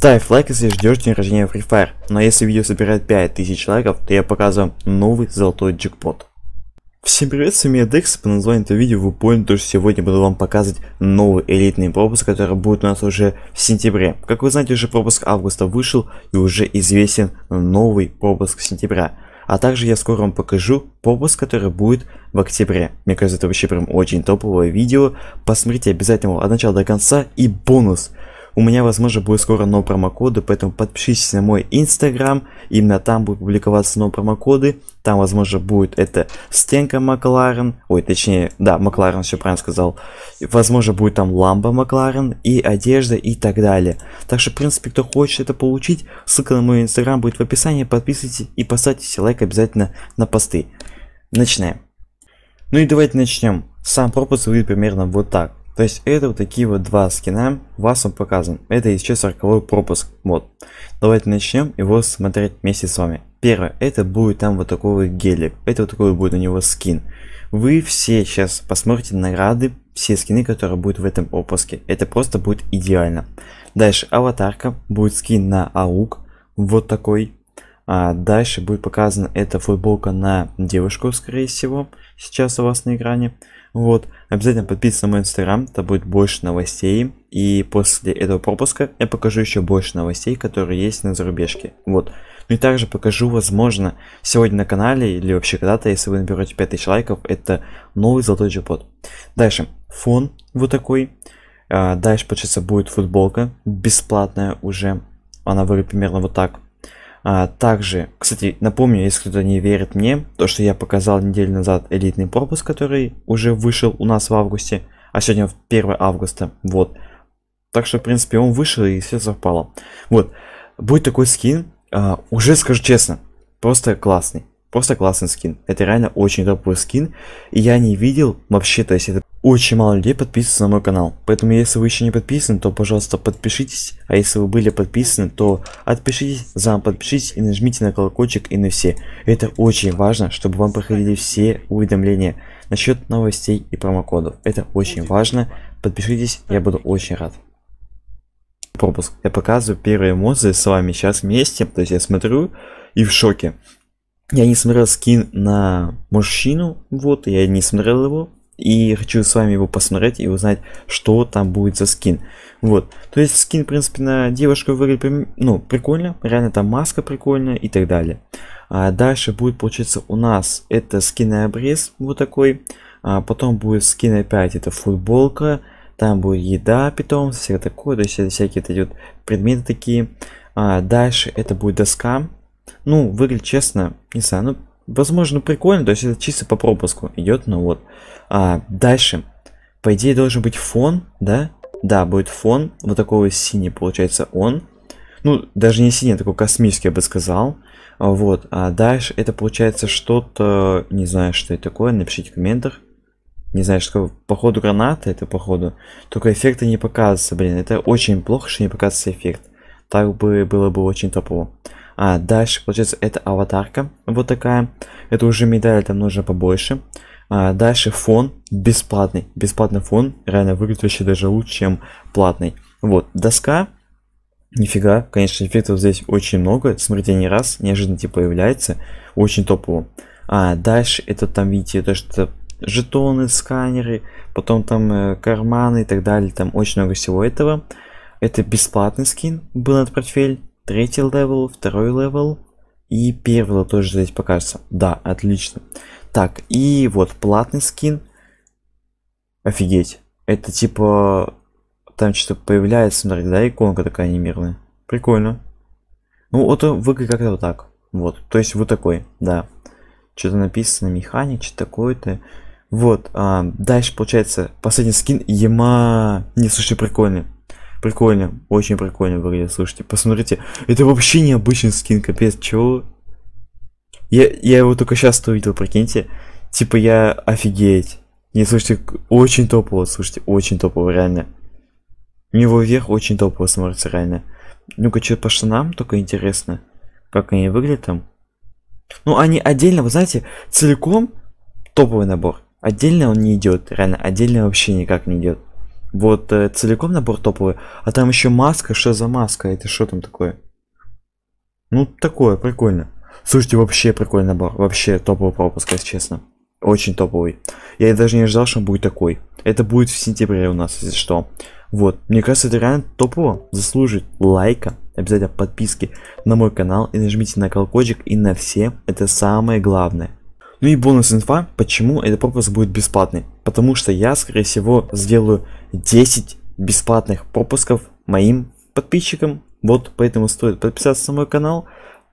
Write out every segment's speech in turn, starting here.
Ставь лайк, если ждешь день рождения Free Fire. Но если видео собирает 5000 лайков, то я показываю новый золотой джекпот. Всем привет, с вами я Декс, по названию этого видео вы поняли, то что сегодня буду вам показывать новый элитный пропуск, который будет у нас уже в сентябре. Как вы знаете, уже пропуск августа вышел и уже известен новый пропуск сентября. А также я скоро вам покажу пропуск, который будет в октябре. Мне кажется, это вообще прям очень топовое видео. Посмотрите обязательно от начала до конца. И бонус, у меня, возможно, будет скоро новые промокоды, поэтому подпишитесь на мой инстаграм, именно там будут публиковаться новые промокоды. Там, возможно, будет это стенка Макларен, ой, точнее, да, Макларен, все правильно сказал. Возможно, будет там ламба Макларен и одежда и так далее. Так что, в принципе, кто хочет это получить, ссылка на мой инстаграм будет в описании, подписывайтесь и поставьте лайк обязательно на посты. Начинаем. Ну и давайте начнем. Сам пропуск выглядит примерно вот так. То есть это вот такие вот два скина вас он показан. Это еще 40 пропуск мод. Давайте начнем его смотреть вместе с вами. Первое, это будет там вот такой вот гелик. Это вот такой будет у него скин. Вы все сейчас посмотрите награды, все скины, которые будут в этом опуске. Это просто будет идеально. Дальше аватарка, будет скин на аук, вот такой. А дальше будет показана эта футболка на девушку, скорее всего, сейчас у вас на экране. Вот. Обязательно подписывайся на мой инстаграм, там будет больше новостей. И после этого пропуска я покажу еще больше новостей, которые есть на зарубежке. Вот. Ну и также покажу, возможно, сегодня на канале или вообще когда-то, если вы наберете 5000 лайков, это новый золотой джекпот. Дальше. Фон вот такой. А, дальше, получается, будет футболка бесплатная уже. Она выглядит примерно вот так. А, также, кстати, напомню, если кто-то не верит мне, то, что я показал неделю назад элитный пропуск, который уже вышел у нас в августе, а сегодня 1 августа, вот. Так что, в принципе, он вышел и все совпало. Вот, будет такой скин, а, уже скажу честно, просто классный. Просто классный скин. Это реально очень топовый скин. И я не видел вообще, то есть это очень мало людей подписывается на мой канал, поэтому если вы еще не подписаны, то пожалуйста подпишитесь, а если вы были подписаны, то отпишитесь, зам подпишитесь и нажмите на колокольчик и на все. Это очень важно, чтобы вам проходили все уведомления насчет новостей и промокодов. Это очень важно, подпишитесь, я буду очень рад пропуск. Я показываю первые эмоции с вами сейчас вместе. То есть я смотрю и в шоке. Я не смотрел скин на мужчину, вот, я не смотрел его и хочу с вами его посмотреть и узнать, что там будет за скин. Вот, то есть скин, в принципе, на девушку выглядит, ну, прикольно, реально там маска прикольная и так далее. А дальше будет, получиться, у нас это скин обрез, вот такой, а потом будет скин опять, это футболка, там будет еда, питомца, всякое такое, то есть это всякие вот эти предметы такие. А дальше это будет доска, ну, выглядит честно, не знаю, ну, возможно, прикольно, то есть это чисто по пропуску идет, но вот. А, дальше, по идее, должен быть фон, да? Да, будет фон, вот такого синий, получается, он. Ну, даже не синий, а такой космический, я бы сказал. А, вот, а дальше это получается что-то, не знаю, что это такое, напишите в комментах. Не знаю, что походу граната это походу. Только эффекты не показываются, блин, это очень плохо, что не показывается эффект. Так бы было бы очень топово. А дальше, получается, это аватарка. Вот такая. Это уже медаль, там нужно побольше. А дальше фон бесплатный. Бесплатный фон реально выглядит вообще даже лучше, чем платный. Вот, доска. Нифига, конечно, эффектов здесь очень много. Смотрите, не раз, неожиданно типа появляется. Очень топово. А дальше это там, видите, то, что жетоны, сканеры, потом там э, карманы и так далее. Там очень много всего этого. Это бесплатный скин был этот портфель третий левел, второй левел и первый левел тоже здесь покажется. Да, отлично. Так, и вот платный скин. Офигеть. Это типа... Там что-то появляется, смотри, да, иконка такая анимированная. Прикольно. Ну, вот он выглядит как-то вот так. Вот, то есть вот такой, да. Что-то написано, механик, что такое-то. Вот, а, дальше получается последний скин Яма. Не, слушай, прикольный. Прикольно, очень прикольно выглядит, слушайте, посмотрите, это вообще необычный скин, капец, чего? Я, я его только сейчас увидел, прикиньте, типа я офигеть. Не, слушайте, очень топово, слушайте, очень топово, реально. У него вверх очень топово смотрится, реально. Ну-ка, что по штанам, только интересно, как они выглядят там. Ну, они отдельно, вы знаете, целиком топовый набор. Отдельно он не идет, реально, отдельно вообще никак не идет. Вот э, целиком набор топовый. А там еще маска, что за маска? Это что там такое? Ну, такое, прикольно. Слушайте, вообще прикольный набор. Вообще топовый пропуск, если честно. Очень топовый. Я даже не ожидал, что он будет такой. Это будет в сентябре у нас, если что. Вот. Мне кажется, это реально топово. Заслужит лайка. Обязательно подписки на мой канал. И нажмите на колокольчик и на все. Это самое главное. Ну и бонус инфа, почему этот пропуск будет бесплатный. Потому что я, скорее всего, сделаю 10 бесплатных пропусков моим подписчикам. Вот, поэтому стоит подписаться на мой канал,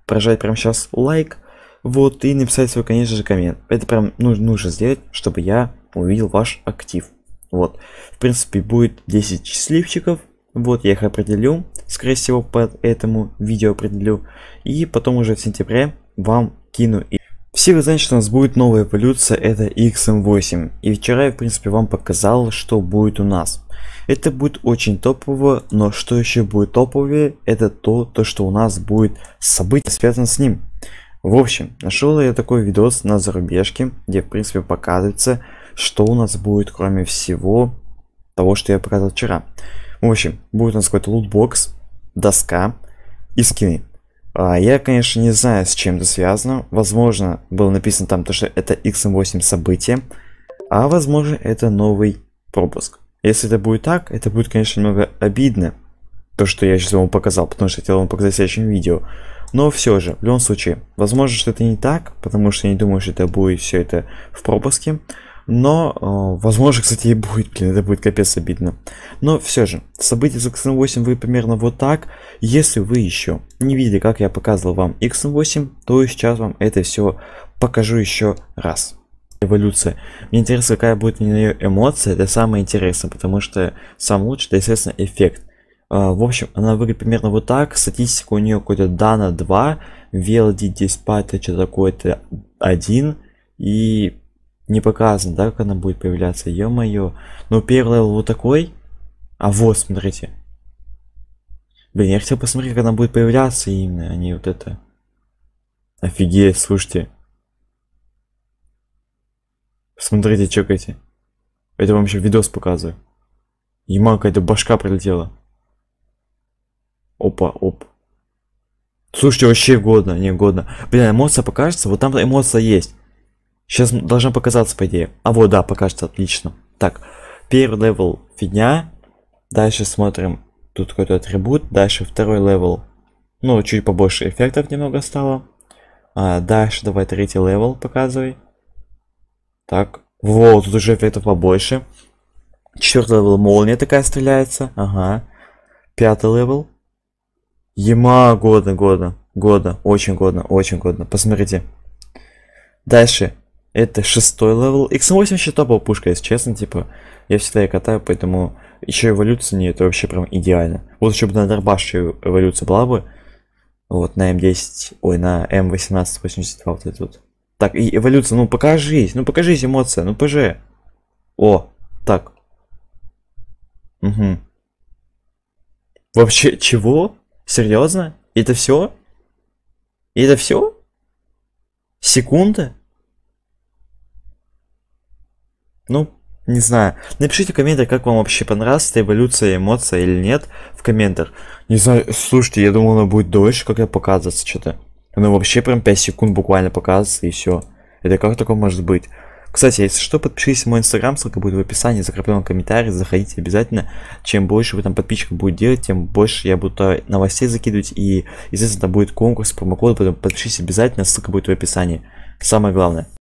прожать прямо сейчас лайк, вот, и написать свой, конечно же, коммент. Это прям нужно, нужно сделать, чтобы я увидел ваш актив. Вот, в принципе, будет 10 счастливчиков, вот, я их определю, скорее всего, по этому видео определю. И потом уже в сентябре вам кину все вы знаете, что у нас будет новая эволюция, это XM8. Эм и вчера я, в принципе, вам показал, что будет у нас. Это будет очень топово, но что еще будет топовее, это то, то что у нас будет событие, связано с ним. В общем, нашел я такой видос на зарубежке, где, в принципе, показывается, что у нас будет, кроме всего того, что я показал вчера. В общем, будет у нас какой-то лутбокс, доска и скины. А, я, конечно, не знаю, с чем это связано. Возможно, было написано там то, что это XM8 событие, а возможно, это новый пропуск. Если это будет так, это будет, конечно, немного обидно, то, что я сейчас вам показал, потому что хотел вам показать в следующем видео. Но все же, в любом случае, возможно, что это не так, потому что я не думаю, что это будет все это в пропуске. Но, э, возможно, кстати, и будет, блин, это будет капец обидно. Но все же, события с XM8 вы примерно вот так. Если вы еще не видели, как я показывал вам XM8, то сейчас вам это все покажу еще раз эволюция. Мне интересно, какая будет у нее эмоция, это самое интересное, потому что сам лучший, это, естественно, эффект. Э, в общем, она выглядит примерно вот так, статистика у нее какой-то Дана 2, VLD Dispatch что-то такое-то 1, и не показано, да, как она будет появляться, ё-моё. Ну, первый левел вот такой. А вот, смотрите. Блин, я хотел посмотреть, как она будет появляться именно, а не вот это. Офигеть, слушайте. Смотрите, чекайте. Это вам еще видос показываю. Ема какая-то башка прилетела. Опа, оп. Слушайте, вообще годно, не годно. Блин, эмоция покажется, вот там эмоция есть. Сейчас должна показаться, по идее. А вот, да, покажется, отлично. Так, первый левел фигня. Дальше смотрим, тут какой-то атрибут. Дальше второй левел. Ну, чуть побольше эффектов немного стало. А, дальше давай третий левел показывай. Так, вот, тут уже эффектов побольше. Четвертый левел молния такая стреляется. Ага. Пятый левел. Ема, года года года очень годно, очень годно. Посмотрите. Дальше это шестой левел. X8 еще топовая пушка, если честно, типа. Я всегда ее катаю, поэтому еще эволюция не это вообще прям идеально. Вот еще бы на Дарбаше эволюция была бы. Вот, на М10, эм ой, на М1882 эм вот этот вот. Так, и эволюция, ну покажись, ну покажись эмоция, ну ПЖ. О, так. Угу. Вообще, чего? Серьезно? Это все? Это все? Секунда? Ну, не знаю. Напишите в комментах, как вам вообще понравилась эта эволюция, эмоция или нет в комментах. Не знаю, слушайте, я думал, она будет дольше, как я показываться что-то. Она вообще прям 5 секунд буквально показывается и все. Это как такое может быть? Кстати, если что, подпишитесь на мой инстаграм, ссылка будет в описании, закреплен комментарий, заходите обязательно. Чем больше вы там подписчиков будете делать, тем больше я буду новостей закидывать. И, естественно, там будет конкурс, промокод, поэтому подпишитесь обязательно, ссылка будет в описании. Самое главное.